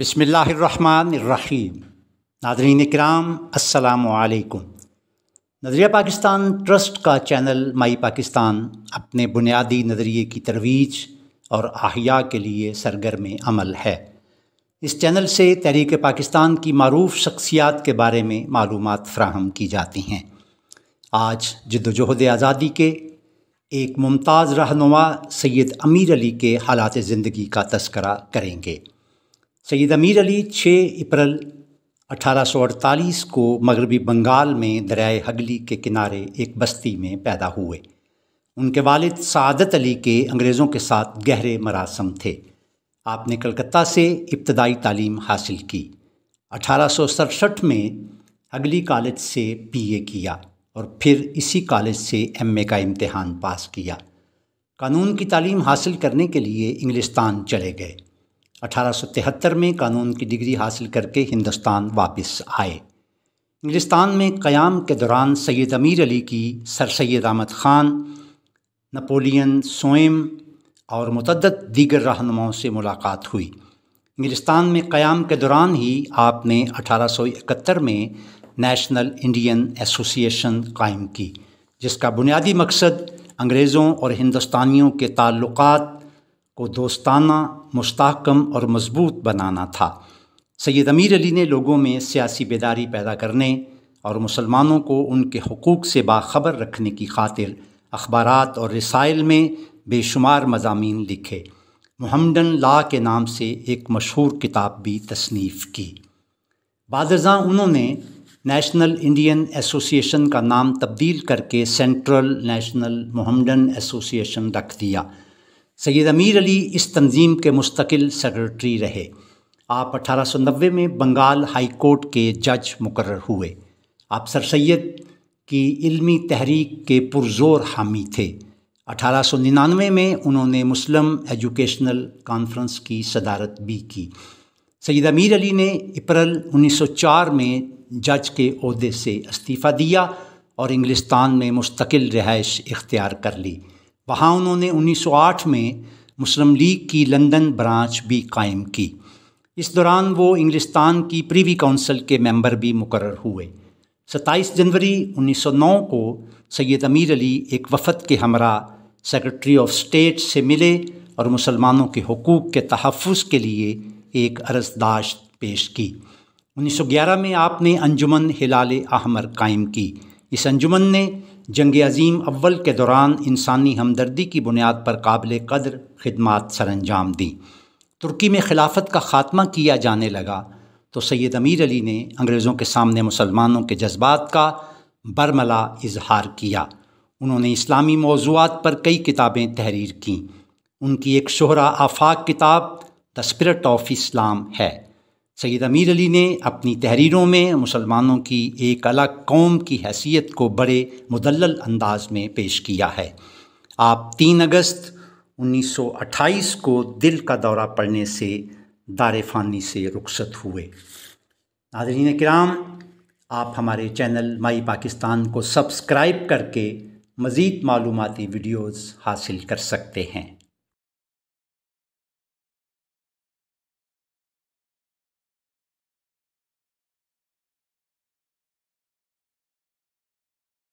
बसमीम नादरीन कराम असलकुम नजरिया पाकिस्तान ट्रस्ट का चैनल माई पाकिस्तान अपने बुनियादी नज़रिए की तरवीज और आहिया के लिए सरगर्म अमल है इस चैनल से तहरीक पाकिस्तान की मरूफ शख्सियात के बारे में मालूम फ्राहम की जाती हैं आज जदोजहद आज़ादी के एक मुमताज़ रहनुमा सैद अमीर अली के हालात ज़िंदगी का तस्करा करेंगे सैयद अमीर अली 6 अप्रैल 1848 को मगरबी बंगाल में दरियाए हगली के किनारे एक बस्ती में पैदा हुए उनके वालिद सादत अली के अंग्रेज़ों के साथ गहरे मरासम थे आपने कलकत्ता से इब्तदाई तालीम हासिल की अठारह में हगली कॉलेज से ए किया और फिर इसी कॉलेज से एमए का इम्तहान पास किया कानून की तालीम हासिल करने के लिए इंग्लिस्तान चले गए 1873 में कानून की डिग्री हासिल करके हिंदुस्तान वापस आए इंग्लिस्तान में क़याम के दौरान सैयद अमीर अली की सर सैद अहमद ख़ान नपोलियन सोएम और मतद दीगर रहनुमाओं से मुलाकात हुई इंग्लिस्तान में क़याम के दौरान ही आपने 1871 में नेशनल इंडियन एसोसिएशन कायम की जिसका बुनियादी मकसद अंग्रेज़ों और हिंदुस्तानियों के ताल्लुकात को दोस्ताना मुस्तकम और मजबूत बनाना था सैद अमीर अली ने लोगों में सियासी बेदारी पैदा करने और मुसलमानों को उनके हकूक़ से बाखबर रखने की खातिर अखबार और रसायल में बेशुमार मजामी लिखे मुहमडन ला के नाम से एक मशहूर किताब भी तसनीफ़ की बादजा उन्होंने नेशनल इंडियन एसोसिएशन का नाम तब्दील करके सेंट्रल नेशनल मुहमडन एसोसिएशन रख दिया सैद अमीर अली इस तंजीम के मुस्तकिल सेक्रेटरी रहे आप अठारह में बंगाल हाई कोर्ट के जज मुकर हुए आप सर सैद की इल्मी तहरीक के पुरजोर हामी थे 1899 में उन्होंने मुस्लिम एजुकेशनल कॉन्फ्रेंस की सदारत भी की सैद अमीर अली ने अप्रैल 1904 में जज के अहदे से इस्तीफ़ा दिया और इंग्लिस्तान में मुस्तकिल रिहाइश इख्तियार कर ली वहाँ उन्होंने 1908 में मुस्लिम लीग की लंदन ब्रांच भी कायम की इस दौरान वो इंग्लिस्तान की प्रीवी काउंसिल के मेंबर भी मुकर हुए 27 जनवरी 1909 को सैयद अमीर अली एक वफद के हमरा सेक्रेटरी ऑफ स्टेट से मिले और मुसलमानों के हकूक़ के तहफ़ के लिए एक अरजदाश्त पेश की 1911 में आपने अंजुमन हिलाल अहमर कायम की इस अंजुमन ने जंग अजीम अव्वल के दौरान इंसानी हमदर्दी की बुनियाद पर काबिल कदर खदमात अंजाम दी तुर्की में खिलाफत का ख़ात्मा किया जाने लगा तो सैद अमीर अली ने अंग्रेज़ों के सामने मुसलमानों के जज्बात का बरमला इजहार किया उन्होंने इस्लामी मौजूद पर कई किताबें तहरीर कं उनकी एक शहरा आफाक किताब द स्परट ऑफ इस्लाम है सैद अमीर अली ने अपनी तहरीरों में मुसलमानों की एक अलग कौम की हैसियत को बड़े मुदल अंदाज में पेश किया है आप तीन अगस्त 1928 को दिल का दौरा पड़ने से दार फ़ानी से रुखसत हुए नाजरीन कराम आप हमारे चैनल माई पाकिस्तान को सब्सक्राइब करके मज़ीद मालूमती वीडियोज़ हासिल कर सकते हैं